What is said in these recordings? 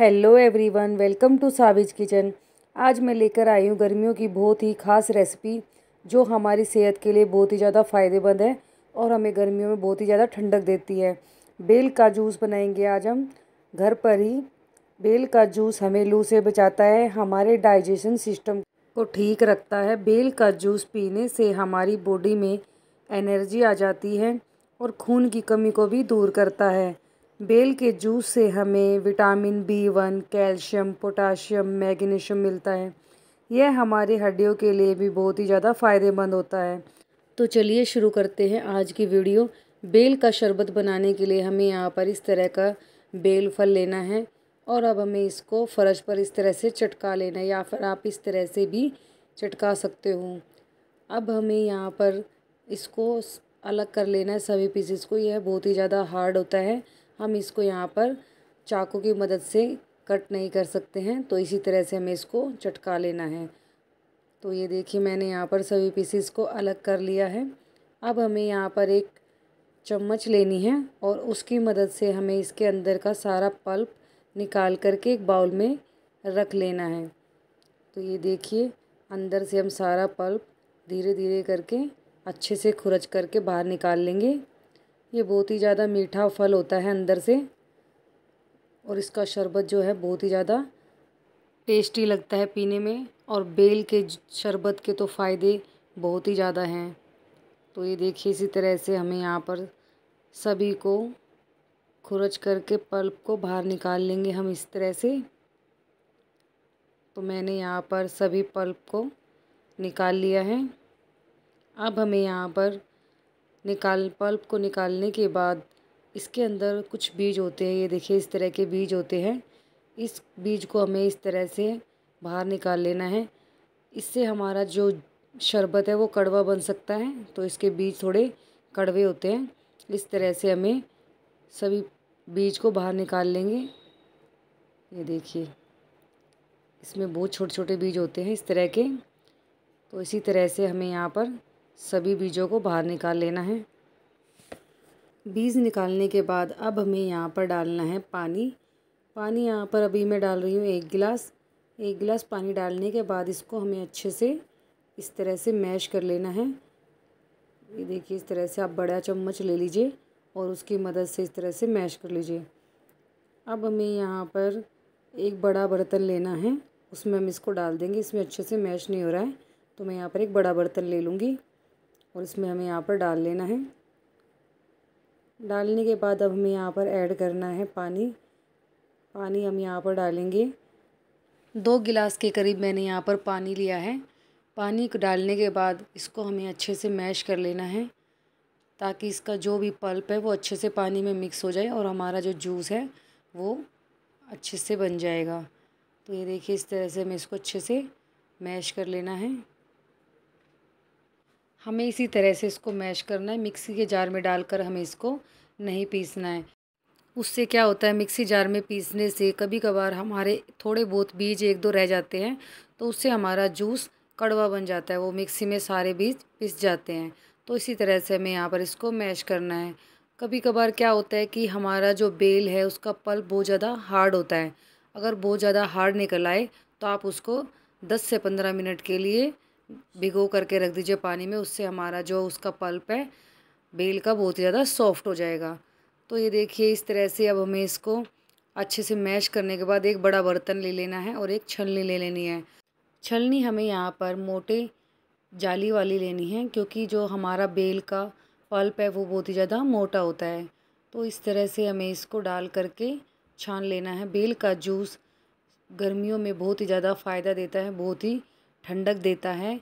hello everyone welcome to Savi's kitchen आज मैं लेकर आई हूँ गर्मियों की बहुत ही ख़ास रेसिपी जो हमारी सेहत के लिए बहुत ही ज़्यादा फ़ायदेमंद है और हमें गर्मियों में बहुत ही ज़्यादा ठंडक देती है बेल का जूस बनाएंगे आज हम घर पर ही बेल का जूस हमें लू से बचाता है हमारे डाइजेशन सिस्टम को ठीक रखता है बेल का जूस पीने से हमारी बॉडी में एनर्जी आ जाती है और खून की कमी को भी दूर करता है बेल के जूस से हमें vitamin B one calcium potassium magnesium मिलता है यह हमारे हड्डियों के लिए भी बहुत ही ज़्यादा फ़ायदेमंद होता है तो चलिए शुरू करते हैं आज की वीडियो बेल का शरबत बनाने के लिए हमें यहाँ पर इस तरह का बेल फल लेना है और अब हमें इसको फ़र्श पर इस तरह से चटका लेना है या फिर आप इस तरह से भी चटका सकते हो अब हमें यहाँ पर इसको अलग कर लेना है सभी पीसेस को यह बहुत ही ज़्यादा हार्ड होता है हम इसको यहाँ पर चाकू की मदद से कट नहीं कर सकते हैं तो इसी तरह से हमें इसको चटका लेना है तो ये देखिए मैंने यहाँ पर सभी पीसीस को अलग कर लिया है अब हमें यहाँ पर एक चम्मच लेनी है और उसकी मदद से हमें इसके अंदर का सारा पल्प निकाल करके एक बाउल में रख लेना है तो ये देखिए अंदर से हम सारा पल्प धीरे धीरे करके अच्छे से खुरच करके बाहर निकाल लेंगे ये बहुत ही ज़्यादा मीठा फल होता है अंदर से और इसका शरबत जो है बहुत ही ज़्यादा टेस्टी लगता है पीने में और बेल के शरबत के तो फ़ायदे बहुत ही ज़्यादा हैं तो ये देखिए इसी तरह से हमें यहाँ पर सभी को खुरच करके पल्प को बाहर निकाल लेंगे हम इस तरह से तो मैंने यहाँ पर सभी पल्प को निकाल लिया है अब हमें यहाँ पर निकाल पल्प को निकालने के बाद इसके अंदर कुछ बीज होते हैं ये देखिए इस तरह के बीज होते हैं इस बीज को हमें इस तरह से बाहर निकाल लेना है इससे हमारा जो शरबत है वो कड़वा बन सकता है तो इसके बीज थोड़े कड़वे होते हैं इस तरह से हमें सभी बीज को बाहर निकाल लेंगे ये देखिए इसमें बहुत छोटे छोटे बीज होते हैं इस तरह के तो इसी तरह से हमें यहाँ पर सभी बीजों को बाहर निकाल लेना है बीज निकालने के बाद अब हमें यहाँ पर डालना है पानी पानी यहाँ पर अभी मैं डाल रही हूँ एक गिलास एक गिलास पानी डालने के बाद इसको हमें अच्छे से इस तरह से मैश कर लेना है ये देखिए इस तरह से आप बड़ा चम्मच ले लीजिए और उसकी मदद से इस तरह से मैश कर लीजिए अब हमें यहाँ पर एक बड़ा बर्तन लेना है उसमें हम इसको डाल देंगे इसमें अच्छे से मैश नहीं हो रहा है तो मैं यहाँ पर एक बड़ा बर्तन ले लूँगी और इसमें हमें यहाँ पर डाल लेना है डालने के बाद अब हमें यहाँ पर ऐड करना है पानी पानी हम यहाँ पर डालेंगे दो गिलास के करीब मैंने यहाँ पर पानी लिया है पानी को डालने के बाद इसको हमें अच्छे से मैश कर लेना है ताकि इसका जो भी पल्प है वो अच्छे से पानी में मिक्स हो जाए और हमारा जो जूस है वो अच्छे से बन जाएगा तो ये देखिए इस तरह से हमें इसको अच्छे से मैश कर लेना है हमें इसी तरह से इसको मैश करना है मिक्सी के जार में डालकर हमें इसको नहीं पीसना है उससे क्या होता है मिक्सी जार में पीसने से कभी कभार हमारे थोड़े बहुत बीज एक दो रह जाते हैं तो उससे हमारा जूस कड़वा बन जाता है वो मिक्सी में सारे बीज पिस जाते हैं तो इसी तरह से हमें यहाँ पर इसको मैश करना है कभी कभार क्या होता है कि हमारा जो बेल है उसका पल बहुत ज़्यादा हार्ड होता है अगर बहुत ज़्यादा हार्ड निकल आए तो आप उसको 10 से 15 मिनट के लिए भिगो करके रख दीजिए पानी में उससे हमारा जो उसका पल्प है बेल का बहुत ही ज़्यादा सॉफ्ट हो जाएगा तो ये देखिए इस तरह से अब हमें इसको अच्छे से मैश करने के बाद एक बड़ा बर्तन ले लेना है और एक छलनी ले लेनी है छलनी हमें यहाँ पर मोटे जाली वाली लेनी है क्योंकि जो हमारा बेल का पल्प है वो बहुत ही ज़्यादा मोटा होता है तो इस तरह से हमें इसको डाल करके छान लेना है बेल का जूस गर्मियों में बहुत ही ज़्यादा फ़ायदा देता है बहुत ही ठंडक देता है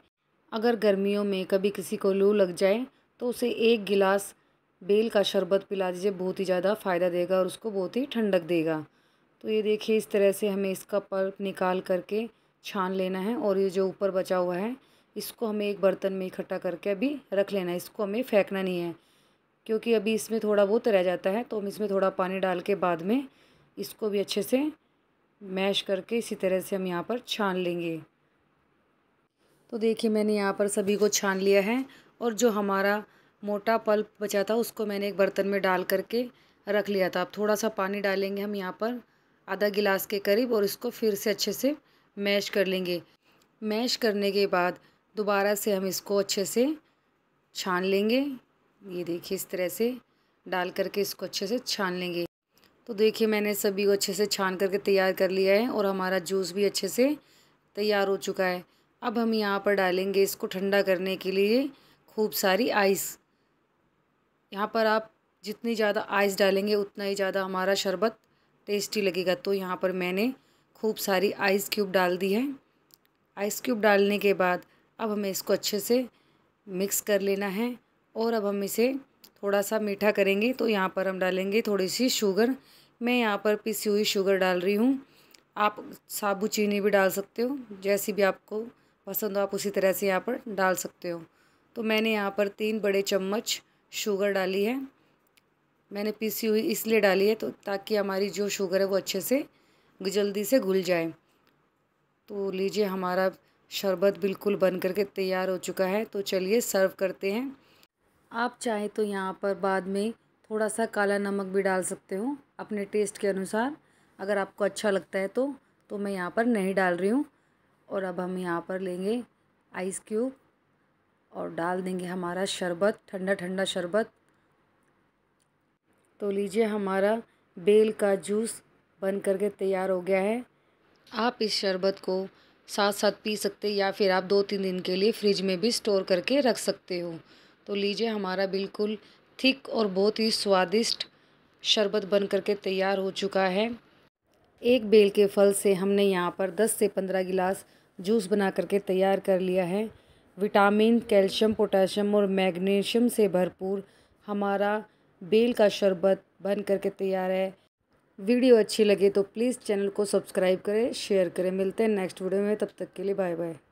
अगर गर्मियों में कभी किसी को लू लग जाए तो उसे एक गिलास बेल का शरबत पिला दीजिए बहुत ही ज़्यादा फ़ायदा देगा और उसको बहुत ही ठंडक देगा तो ये देखिए इस तरह से हमें इसका पल्प निकाल करके छान लेना है और ये जो ऊपर बचा हुआ है इसको हमें एक बर्तन में इकट्ठा करके अभी रख लेना है इसको हमें फेंकना नहीं है क्योंकि अभी इसमें थोड़ा बहुत रह जाता है तो हम इसमें थोड़ा पानी डाल के बाद में इसको भी अच्छे से मैश करके इसी तरह से हम यहाँ पर छान लेंगे तो देखिए मैंने यहाँ पर सभी को छान लिया है और जो हमारा मोटा पल्प बचा था उसको मैंने एक बर्तन में डाल करके रख लिया था अब थोड़ा सा पानी डालेंगे हम यहाँ पर आधा गिलास के करीब और इसको फिर से अच्छे से मैश कर लेंगे मैश करने के बाद दोबारा से हम इसको अच्छे से छान लेंगे ये देखिए इस तरह से डाल करके इसको अच्छे से छान लेंगे तो देखिए मैंने सभी को अच्छे से छान करके तैयार कर लिया है और हमारा जूस भी अच्छे से तैयार हो चुका है अब हम यहाँ पर डालेंगे इसको ठंडा करने के लिए खूब सारी आइस यहाँ पर आप जितनी ज़्यादा आइस डालेंगे उतना ही ज़्यादा हमारा शरबत टेस्टी लगेगा तो यहाँ पर मैंने खूब सारी आइस क्यूब डाल दी है आइस क्यूब डालने के बाद अब हमें इसको अच्छे से मिक्स कर लेना है और अब हम इसे थोड़ा सा मीठा करेंगे तो यहाँ पर हम डालेंगे थोड़ी सी शुगर मैं यहाँ पर पिसी हुई शुगर डाल रही हूँ आप साबुत चीनी भी डाल सकते हो जैसी भी आपको पसंद हो आप उसी तरह से यहाँ पर डाल सकते हो तो मैंने यहाँ पर तीन बड़े चम्मच शुगर डाली है मैंने पीसी हुई इसलिए डाली है तो ताकि हमारी जो शुगर है वो अच्छे से जल्दी से घुल जाए तो लीजिए हमारा शरबत बिल्कुल बन करके तैयार हो चुका है तो चलिए सर्व करते हैं आप चाहे तो यहाँ पर बाद में थोड़ा सा काला नमक भी डाल सकते हो अपने टेस्ट के अनुसार अगर आपको अच्छा लगता है तो तो मैं यहाँ पर नहीं डाल रही हूँ और अब हम यहाँ पर लेंगे आइस क्यूब और डाल देंगे हमारा शरबत ठंडा ठंडा शरबत तो लीजिए हमारा बेल का जूस बन करके तैयार हो गया है आप इस शरबत को साथ साथ पी सकते या फिर आप दो तीन दिन के लिए फ्रिज में भी स्टोर करके रख सकते हो तो लीजिए हमारा बिल्कुल थिक और बहुत ही स्वादिष्ट शरबत बन करके तैयार हो चुका है एक बेल के फल से हमने यहाँ पर 10 से 15 गिलास जूस बना करके तैयार कर लिया है विटामिन कैल्शियम पोटाशियम और मैग्नीशियम से भरपूर हमारा बेल का शरबत बन करके तैयार है वीडियो अच्छी लगे तो प्लीज़ चैनल को सब्सक्राइब करें शेयर करें मिलते हैं नेक्स्ट वीडियो में तब तक के लिए बाय बाय